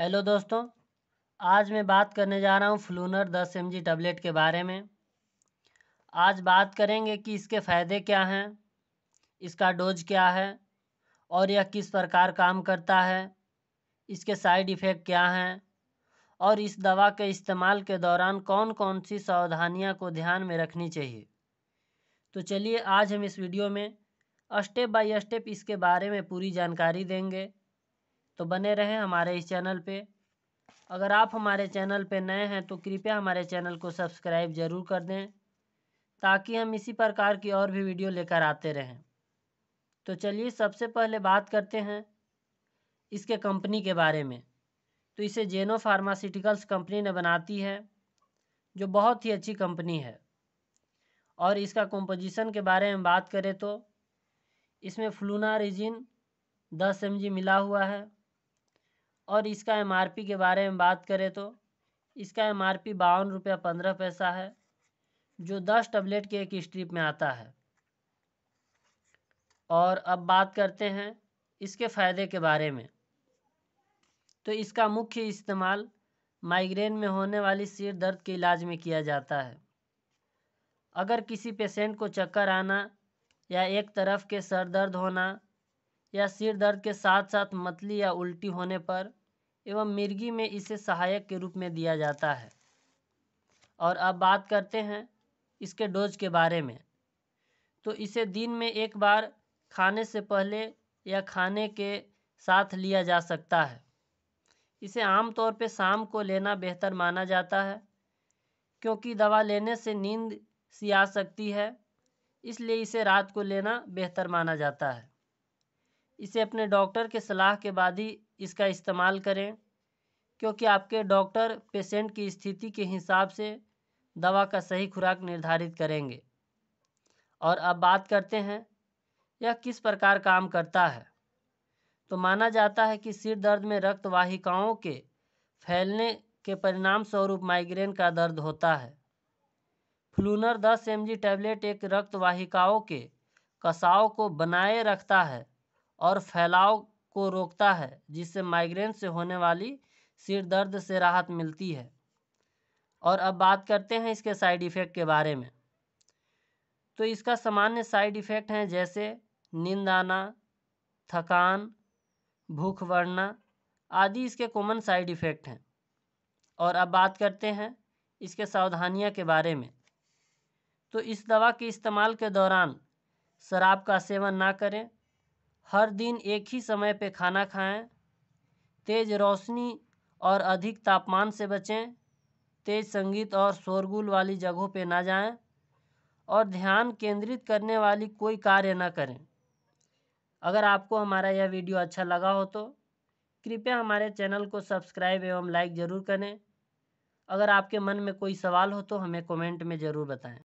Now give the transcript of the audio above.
hello दोस्तों आज मैं बात करने जा रहा हूँ फ्लूनर 10 एम टैबलेट के बारे में आज बात करेंगे कि इसके फ़ायदे क्या हैं इसका डोज क्या है और यह किस प्रकार काम करता है इसके साइड इफ़ेक्ट क्या हैं और इस दवा के इस्तेमाल के दौरान कौन कौन सी सावधानियाँ को ध्यान में रखनी चाहिए तो चलिए आज हम इस वीडियो में स्टेप बाय स्टेप इसके बारे में पूरी जानकारी देंगे तो बने रहें हमारे इस चैनल पे अगर आप हमारे चैनल पे नए हैं तो कृपया हमारे चैनल को सब्सक्राइब ज़रूर कर दें ताकि हम इसी प्रकार की और भी वीडियो लेकर आते रहें तो चलिए सबसे पहले बात करते हैं इसके कंपनी के बारे में तो इसे जेनो फार्मास्यूटिकल्स कंपनी ने बनाती है जो बहुत ही अच्छी कंपनी है और इसका कंपोजिशन के बारे में बात करें तो इसमें फ्लूना रिजिन दस एम मिला हुआ है और इसका पी के बारे में बात करें तो इसका एम आर पी बावन रुपया पंद्रह पैसा है जो दस टबलेट के एक स्ट्रिप में आता है और अब बात करते हैं इसके फ़ायदे के बारे में तो इसका मुख्य इस्तेमाल माइग्रेन में होने वाली सिर दर्द के इलाज में किया जाता है अगर किसी पेशेंट को चक्कर आना या एक तरफ के सर दर्द होना या सिर दर्द के साथ साथ मतली या उल्टी होने पर एवं मिर्गी में इसे सहायक के रूप में दिया जाता है और अब बात करते हैं इसके डोज के बारे में तो इसे दिन में एक बार खाने से पहले या खाने के साथ लिया जा सकता है इसे आमतौर पर शाम को लेना बेहतर माना जाता है क्योंकि दवा लेने से नींद सी आ सकती है इसलिए इसे रात को लेना बेहतर माना जाता है इसे अपने डॉक्टर के सलाह के बाद ही इसका इस्तेमाल करें क्योंकि आपके डॉक्टर पेशेंट की स्थिति के हिसाब से दवा का सही खुराक निर्धारित करेंगे और अब बात करते हैं यह किस प्रकार काम करता है तो माना जाता है कि सिर दर्द में रक्तवाहिकाओं के फैलने के परिणाम स्वरूप माइग्रेन का दर्द होता है फ्लूनर 10 एम टैबलेट एक रक्तवाहिकाओं के कसाव को बनाए रखता है और फैलाव को रोकता है जिससे माइग्रेन से होने वाली सिर दर्द से राहत मिलती है और अब बात करते हैं इसके साइड इफ़ेक्ट के बारे में तो इसका सामान्य साइड इफ़ेक्ट हैं जैसे नींद आना थकान भूख बढ़ना आदि इसके कॉमन साइड इफ़ेक्ट हैं और अब बात करते हैं इसके सावधानियाँ के बारे में तो इस दवा के इस्तेमाल के दौरान शराब का सेवन ना करें हर दिन एक ही समय पे खाना खाएं तेज़ रोशनी और अधिक तापमान से बचें तेज़ संगीत और शोरगुल वाली जगहों पे ना जाएं और ध्यान केंद्रित करने वाली कोई कार्य ना करें अगर आपको हमारा यह वीडियो अच्छा लगा हो तो कृपया हमारे चैनल को सब्सक्राइब एवं लाइक ज़रूर करें अगर आपके मन में कोई सवाल हो तो हमें कमेंट में ज़रूर बताएं